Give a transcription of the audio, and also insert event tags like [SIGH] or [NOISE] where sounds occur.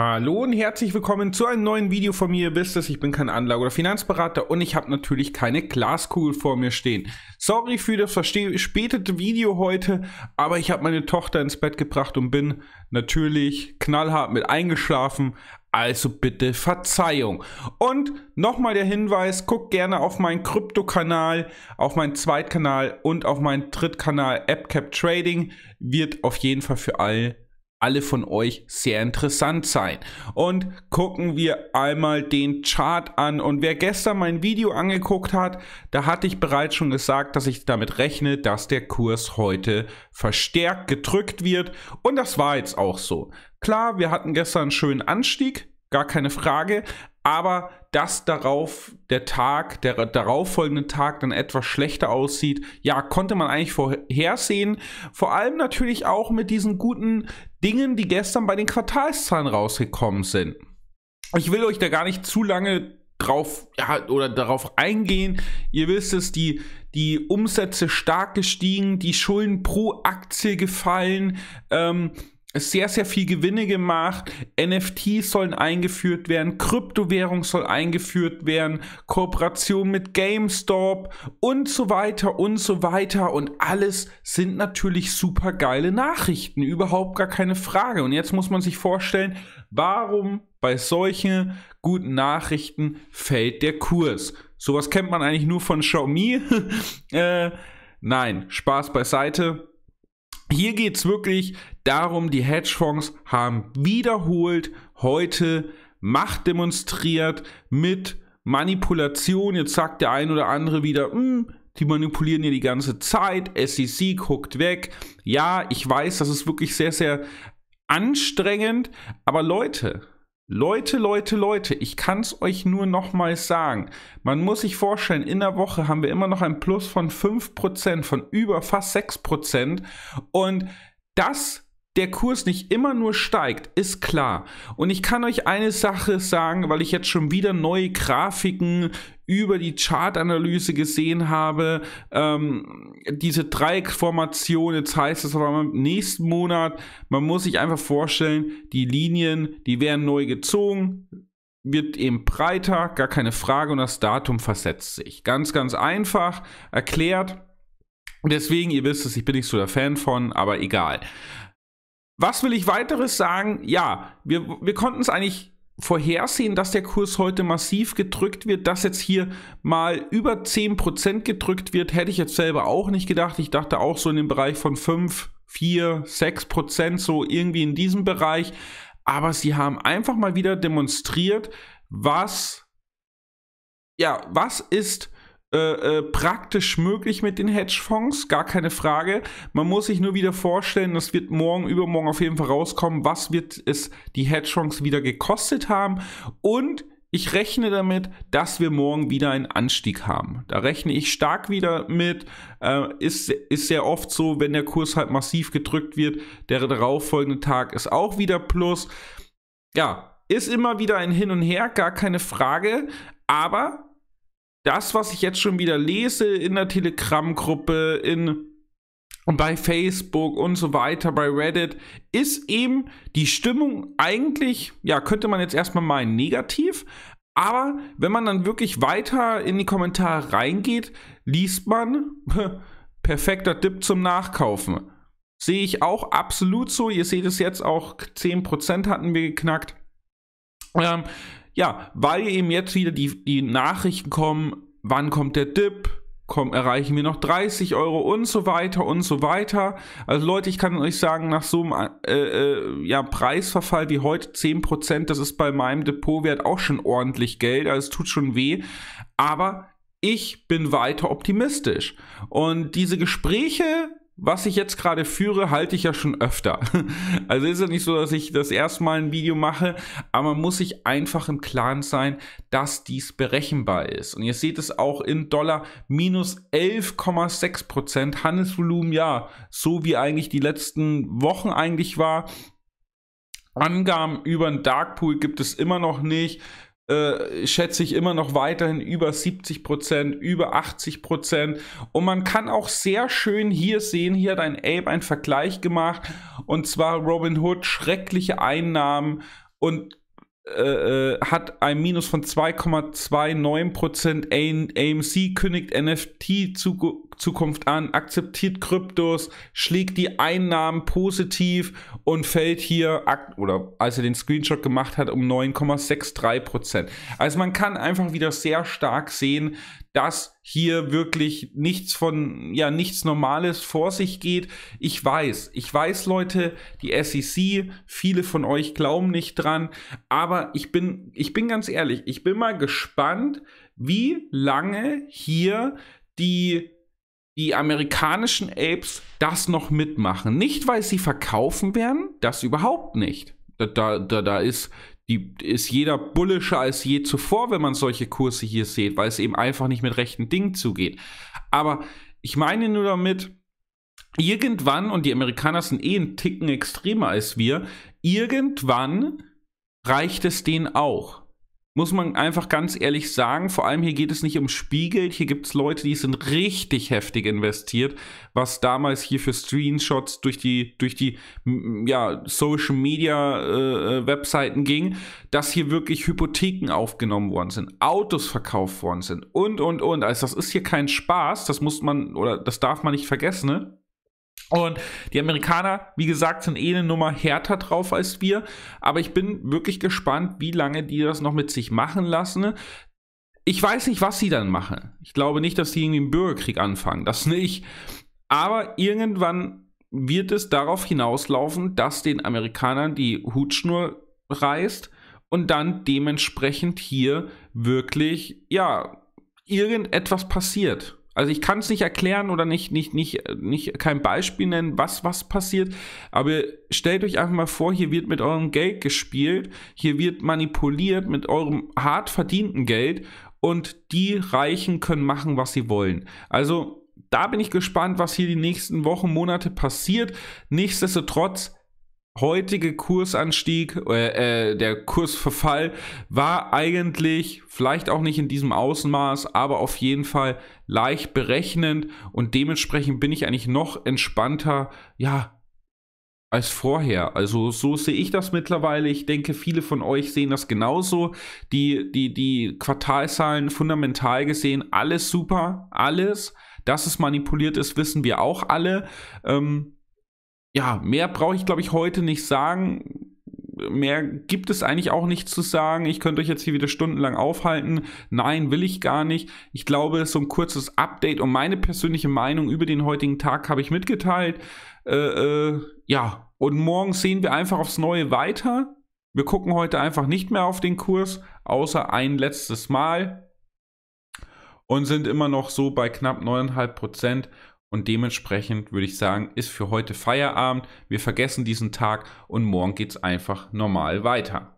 Hallo und herzlich willkommen zu einem neuen Video von mir. Ihr wisst es, ich bin kein Anlage- oder Finanzberater und ich habe natürlich keine Glaskugel vor mir stehen. Sorry für das verspätete Video heute, aber ich habe meine Tochter ins Bett gebracht und bin natürlich knallhart mit eingeschlafen. Also bitte Verzeihung. Und nochmal der Hinweis, guckt gerne auf meinen Krypto-Kanal, auf meinen Zweitkanal und auf meinen Drittkanal AppCap Trading. Wird auf jeden Fall für all alle von euch sehr interessant sein. Und gucken wir einmal den Chart an. Und wer gestern mein Video angeguckt hat, da hatte ich bereits schon gesagt, dass ich damit rechne, dass der Kurs heute verstärkt gedrückt wird. Und das war jetzt auch so. Klar, wir hatten gestern einen schönen Anstieg, gar keine Frage. Aber dass darauf der Tag, der darauffolgende Tag dann etwas schlechter aussieht, ja, konnte man eigentlich vorhersehen. Vor allem natürlich auch mit diesen guten Dingen, die gestern bei den Quartalszahlen rausgekommen sind. Ich will euch da gar nicht zu lange drauf ja, oder darauf eingehen. Ihr wisst es, die, die Umsätze stark gestiegen, die Schulden pro Aktie gefallen. Ähm, sehr, sehr viel Gewinne gemacht. NFTs sollen eingeführt werden, Kryptowährung soll eingeführt werden, Kooperation mit GameStop und so weiter und so weiter. Und alles sind natürlich super geile Nachrichten, überhaupt gar keine Frage. Und jetzt muss man sich vorstellen, warum bei solchen guten Nachrichten fällt der Kurs? Sowas kennt man eigentlich nur von Xiaomi. [LAUGHS] äh, nein, Spaß beiseite hier geht es wirklich darum, die Hedgefonds haben wiederholt heute Macht demonstriert mit Manipulation. Jetzt sagt der ein oder andere wieder, hm, die manipulieren hier die ganze Zeit, SEC guckt weg. Ja, ich weiß, das ist wirklich sehr, sehr anstrengend, aber Leute, Leute, Leute, Leute, ich kann es euch nur nochmals sagen. Man muss sich vorstellen, in der Woche haben wir immer noch ein Plus von 5%, von über fast 6%. Und das der Kurs nicht immer nur steigt, ist klar. Und ich kann euch eine Sache sagen, weil ich jetzt schon wieder neue Grafiken über die Chartanalyse gesehen habe, ähm, diese Dreieckformation, jetzt heißt es aber im nächsten Monat, man muss sich einfach vorstellen, die Linien, die werden neu gezogen, wird eben breiter, gar keine Frage, und das Datum versetzt sich. Ganz, ganz einfach erklärt. Deswegen, ihr wisst es, ich bin nicht so der Fan von, aber egal. Was will ich weiteres sagen? Ja, wir, wir konnten es eigentlich vorhersehen, dass der Kurs heute massiv gedrückt wird, dass jetzt hier mal über 10% gedrückt wird, hätte ich jetzt selber auch nicht gedacht. Ich dachte auch so in dem Bereich von 5, 4, 6%, so irgendwie in diesem Bereich. Aber sie haben einfach mal wieder demonstriert, was, ja, was ist äh, äh, praktisch möglich mit den Hedgefonds, gar keine Frage. Man muss sich nur wieder vorstellen, das wird morgen, übermorgen auf jeden Fall rauskommen, was wird es die Hedgefonds wieder gekostet haben und ich rechne damit, dass wir morgen wieder einen Anstieg haben. Da rechne ich stark wieder mit. Äh, ist, ist sehr oft so, wenn der Kurs halt massiv gedrückt wird, der darauffolgende Tag ist auch wieder Plus. Ja, ist immer wieder ein Hin und Her, gar keine Frage. Aber das, was ich jetzt schon wieder lese in der Telegram-Gruppe, in bei Facebook und so weiter, bei Reddit, ist eben die Stimmung eigentlich, ja, könnte man jetzt erstmal meinen, negativ. Aber wenn man dann wirklich weiter in die Kommentare reingeht, liest man, [LAUGHS] perfekter Dip zum Nachkaufen. Sehe ich auch absolut so. Ihr seht es jetzt auch, 10% hatten wir geknackt. Ähm, ja, weil eben jetzt wieder die, die Nachrichten kommen, wann kommt der Dip, komm, erreichen wir noch 30 Euro und so weiter und so weiter. Also Leute, ich kann euch sagen, nach so einem äh, äh, ja, Preisverfall wie heute 10%, das ist bei meinem Depotwert auch schon ordentlich Geld, also es tut schon weh. Aber ich bin weiter optimistisch. Und diese Gespräche was ich jetzt gerade führe, halte ich ja schon öfter. [LAUGHS] Also ist ja nicht so, dass ich das erstmal ein Video mache, aber man muss sich einfach im Klaren sein, dass dies berechenbar ist. Und ihr seht es auch in Dollar minus 11,6 Handelsvolumen, ja, so wie eigentlich die letzten Wochen eigentlich war. Angaben über den Darkpool gibt es immer noch nicht. Äh, schätze ich immer noch weiterhin über 70 Prozent, über 80 Prozent. Und man kann auch sehr schön hier sehen, hier hat ein Ape einen Vergleich gemacht. Und zwar Robin Hood, schreckliche Einnahmen und äh, äh, hat ein Minus von 2,29%. AMC kündigt NFT-Zukunft an, akzeptiert Kryptos, schlägt die Einnahmen positiv und fällt hier, oder als er den Screenshot gemacht hat, um 9,63%. Also man kann einfach wieder sehr stark sehen, dass hier wirklich nichts von, ja, nichts Normales vor sich geht. Ich weiß, ich weiß, Leute, die SEC, viele von euch glauben nicht dran, aber ich bin, ich bin ganz ehrlich, ich bin mal gespannt, wie lange hier die die amerikanischen Apes das noch mitmachen. Nicht, weil sie verkaufen werden, das überhaupt nicht. Da, da, da ist die ist jeder bullischer als je zuvor, wenn man solche Kurse hier sieht, weil es eben einfach nicht mit rechten Dingen zugeht. Aber ich meine nur damit, irgendwann, und die Amerikaner sind eh ein Ticken extremer als wir, irgendwann reicht es denen auch muss man einfach ganz ehrlich sagen, vor allem hier geht es nicht um Spiegel, hier gibt es Leute, die sind richtig heftig investiert, was damals hier für Screenshots durch die, durch die ja, Social Media äh, äh, Webseiten ging, dass hier wirklich Hypotheken aufgenommen worden sind, Autos verkauft worden sind und, und, und. Also das ist hier kein Spaß, das muss man, oder das darf man nicht vergessen, ne? Und die Amerikaner, wie gesagt, sind eh eine Nummer härter drauf als wir. Aber ich bin wirklich gespannt, wie lange die das noch mit sich machen lassen. Ich weiß nicht, was sie dann machen. Ich glaube nicht, dass die irgendwie einen Bürgerkrieg anfangen. Das nicht. Aber irgendwann wird es darauf hinauslaufen, dass den Amerikanern die Hutschnur reißt und dann dementsprechend hier wirklich, ja, irgendetwas passiert. Also ich kann es nicht erklären oder nicht, nicht, nicht, nicht kein Beispiel nennen, was, was passiert, aber stellt euch einfach mal vor, hier wird mit eurem Geld gespielt, hier wird manipuliert mit eurem hart verdienten Geld und die Reichen können machen, was sie wollen. Also da bin ich gespannt, was hier die nächsten Wochen, Monate passiert. Nichtsdestotrotz, heutige Kursanstieg, äh, äh, der Kursverfall war eigentlich vielleicht auch nicht in diesem Außenmaß, aber auf jeden Fall leicht berechnend und dementsprechend bin ich eigentlich noch entspannter, ja, als vorher. Also so sehe ich das mittlerweile. Ich denke, viele von euch sehen das genauso. Die, die, die Quartalzahlen fundamental gesehen, alles super, alles. Dass es manipuliert ist, wissen wir auch alle. Ähm, ja, mehr brauche ich, glaube ich, heute nicht sagen. Mehr gibt es eigentlich auch nicht zu sagen. Ich könnte euch jetzt hier wieder stundenlang aufhalten. Nein, will ich gar nicht. Ich glaube, so ein kurzes Update und meine persönliche Meinung über den heutigen Tag habe ich mitgeteilt. Äh, äh, ja, und morgen sehen wir einfach aufs Neue weiter. Wir gucken heute einfach nicht mehr auf den Kurs, außer ein letztes Mal und sind immer noch so bei knapp 9,5 Prozent. Und dementsprechend würde ich sagen, ist für heute Feierabend. Wir vergessen diesen Tag und morgen geht es einfach normal weiter.